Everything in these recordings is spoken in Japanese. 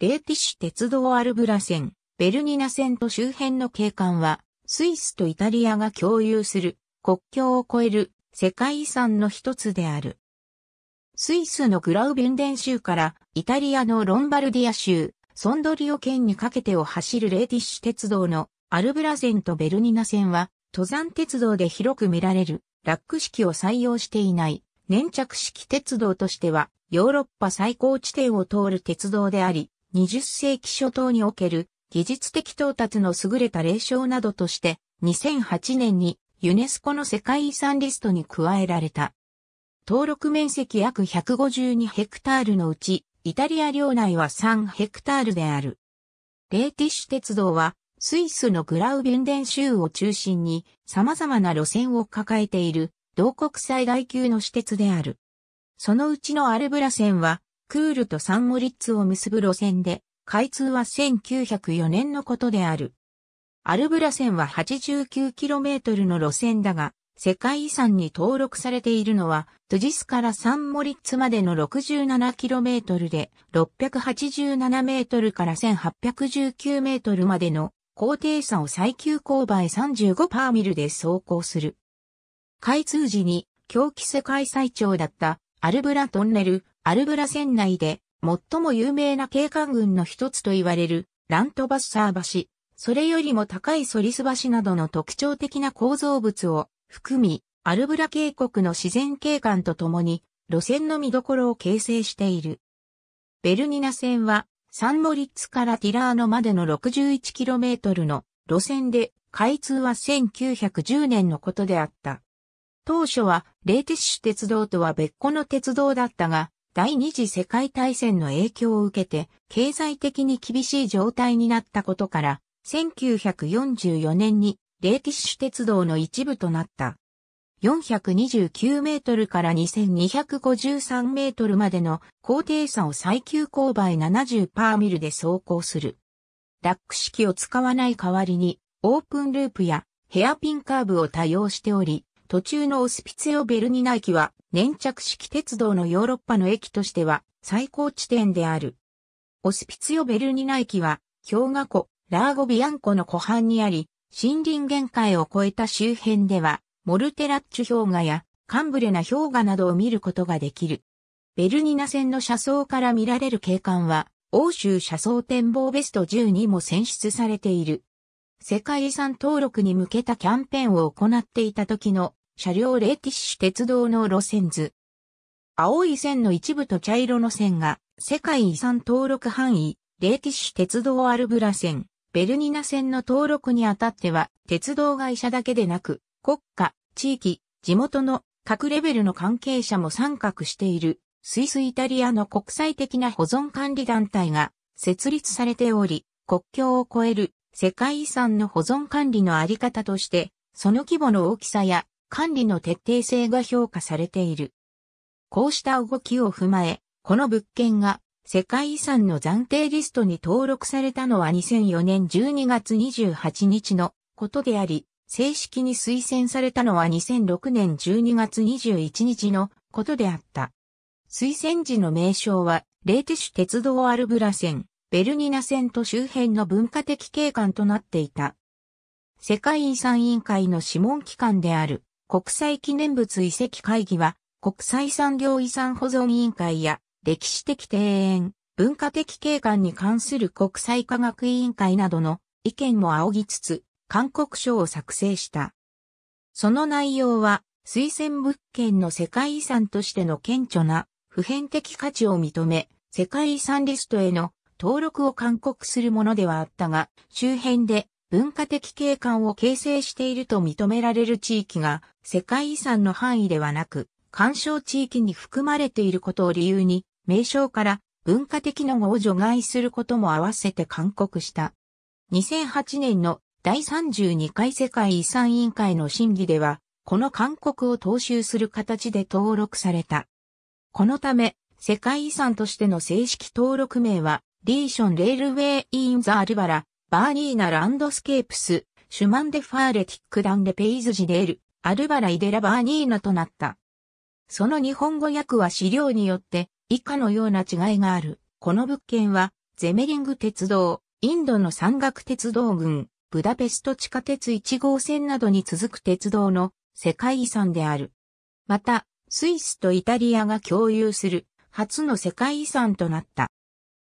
レーティッシュ鉄道アルブラ線、ベルニナ線と周辺の景観は、スイスとイタリアが共有する国境を越える世界遺産の一つである。スイスのグラウビュンデン州からイタリアのロンバルディア州、ソンドリオ県にかけてを走るレーティッシュ鉄道のアルブラ線とベルニナ線は、登山鉄道で広く見られるラック式を採用していない粘着式鉄道としてはヨーロッパ最高地点を通る鉄道であり、20世紀初頭における技術的到達の優れた霊障などとして、2008年にユネスコの世界遺産リストに加えられた。登録面積約152ヘクタールのうち、イタリア領内は3ヘクタールである。レーティッシュ鉄道は、スイスのグラウビュンデン州を中心に様々な路線を抱えている同国最大級の私鉄である。そのうちのアルブラ線はクールとサンモリッツを結ぶ路線で、開通は1904年のことである。アルブラ線は 89km の路線だが、世界遺産に登録されているのは、トゥジスからサンモリッツまでの 67km で、687m から 1819m までの高低差を最急勾配35パーミルで走行する。開通時に、狂気世界最長だったアルブラトンネル、アルブラ船内で最も有名な景観群の一つと言われるラントバッサー橋、それよりも高いソリス橋などの特徴的な構造物を含み、アルブラ渓谷の自然景観とともに路線の見どころを形成している。ベルニナ線はサンモリッツからティラーノまでの 61km の路線で開通は1910年のことであった。当初はレーティッシュ鉄道とは別個の鉄道だったが、第二次世界大戦の影響を受けて、経済的に厳しい状態になったことから、1944年にレーティッシュ鉄道の一部となった。429メートルから2253メートルまでの高低差を最急勾配70パーミルで走行する。ラック式を使わない代わりに、オープンループやヘアピンカーブを多用しており、途中のオスピツィオ・ベルニナ駅は粘着式鉄道のヨーロッパの駅としては最高地点である。オスピツィオ・ベルニナ駅は氷河湖、ラーゴビアンコの湖畔にあり、森林限界を超えた周辺では、モルテラッチュ氷河やカンブレナ氷河などを見ることができる。ベルニナ線の車窓から見られる景観は、欧州車窓展望ベスト10にも選出されている。世界遺産登録に向けたキャンペーンを行っていた時の車両レーティッシュ鉄道の路線図。青い線の一部と茶色の線が世界遺産登録範囲、レーティッシュ鉄道アルブラ線、ベルニナ線の登録にあたっては、鉄道会社だけでなく、国家、地域、地元の各レベルの関係者も参画している、スイスイタリアの国際的な保存管理団体が設立されており、国境を越える世界遺産の保存管理のあり方として、その規模の大きさや管理の徹底性が評価されている。こうした動きを踏まえ、この物件が世界遺産の暫定リストに登録されたのは2004年12月28日のことであり、正式に推薦されたのは2006年12月21日のことであった。推薦時の名称は、レーテシュ鉄道アルブラ線、ベルニナ線と周辺の文化的景観となっていた。世界遺産委員会の諮問機関である国際記念物遺跡会議は、国際産業遺産保存委員会や、歴史的庭園、文化的景観に関する国際科学委員会などの意見も仰ぎつつ、勧告書を作成した。その内容は、推薦物件の世界遺産としての顕著な普遍的価値を認め、世界遺産リストへの登録を勧告するものではあったが、周辺で文化的景観を形成していると認められる地域が世界遺産の範囲ではなく、干渉地域に含まれていることを理由に、名称から文化的の語を除外することも合わせて勧告した。2008年の第32回世界遺産委員会の審議では、この勧告を踏襲する形で登録された。このため、世界遺産としての正式登録名は、リーション・レールウェイ・イン・ザ・アルバラ、バーニーナランドスケープス、シュマンデファーレティックダンレペイズジデール、アルバライデラバーニーナとなった。その日本語訳は資料によって以下のような違いがある。この物件は、ゼメリング鉄道、インドの山岳鉄道群、ブダペスト地下鉄1号線などに続く鉄道の世界遺産である。また、スイスとイタリアが共有する初の世界遺産となった。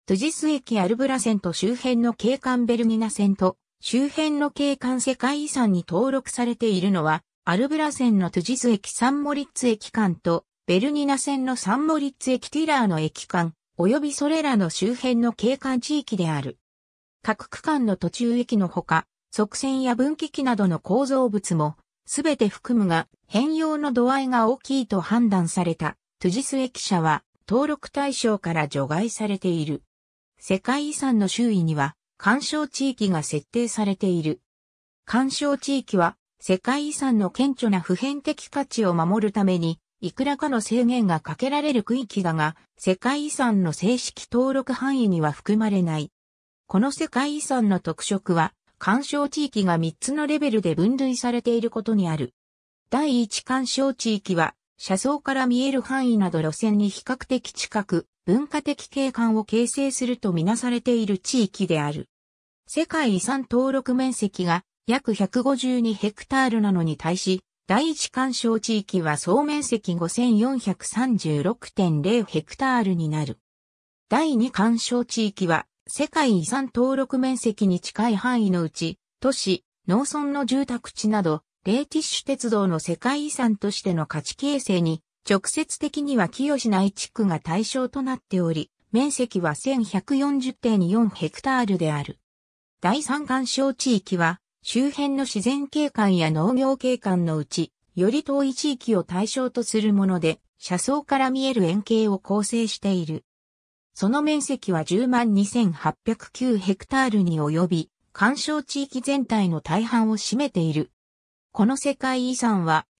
トゥジス駅アルブラ線と周辺の景観ベルギナ線と周辺の景観世界遺産に登録されているのは、アルブラ線のトゥジス駅サンモリッツ駅間と、ベルギナ線のサンモリッツ駅ティラーの駅間、及びそれらの周辺の景観地域である。各区間の途中駅のほか、側線や分岐器などの構造物も、すべて含むが、変容の度合いが大きいと判断された、トゥジス駅舎は、登録対象から除外されている。世界遺産の周囲には、干渉地域が設定されている。干渉地域は、世界遺産の顕著な普遍的価値を守るために、いくらかの制限がかけられる区域だが、世界遺産の正式登録範囲には含まれない。この世界遺産の特色は、干渉地域が3つのレベルで分類されていることにある。第1干渉地域は、車窓から見える範囲など路線に比較的近く、文化的景観を形成するとみなされている地域である。世界遺産登録面積が約152ヘクタールなのに対し、第一干渉地域は総面積5436.0ヘクタールになる。第二干渉地域は世界遺産登録面積に近い範囲のうち、都市、農村の住宅地など、レーティッシュ鉄道の世界遺産としての価値形成に直接的には清内地区が対象となっており、面積は1140.4ヘクタールである。第三干渉地域は、周辺の自然景観や農業景観のうち、より遠い地域を対象とするもので、車窓から見える円形を構成している。その面積は102,809ヘクタールに及び、干渉地域全体の大半を占めている。この世界遺産は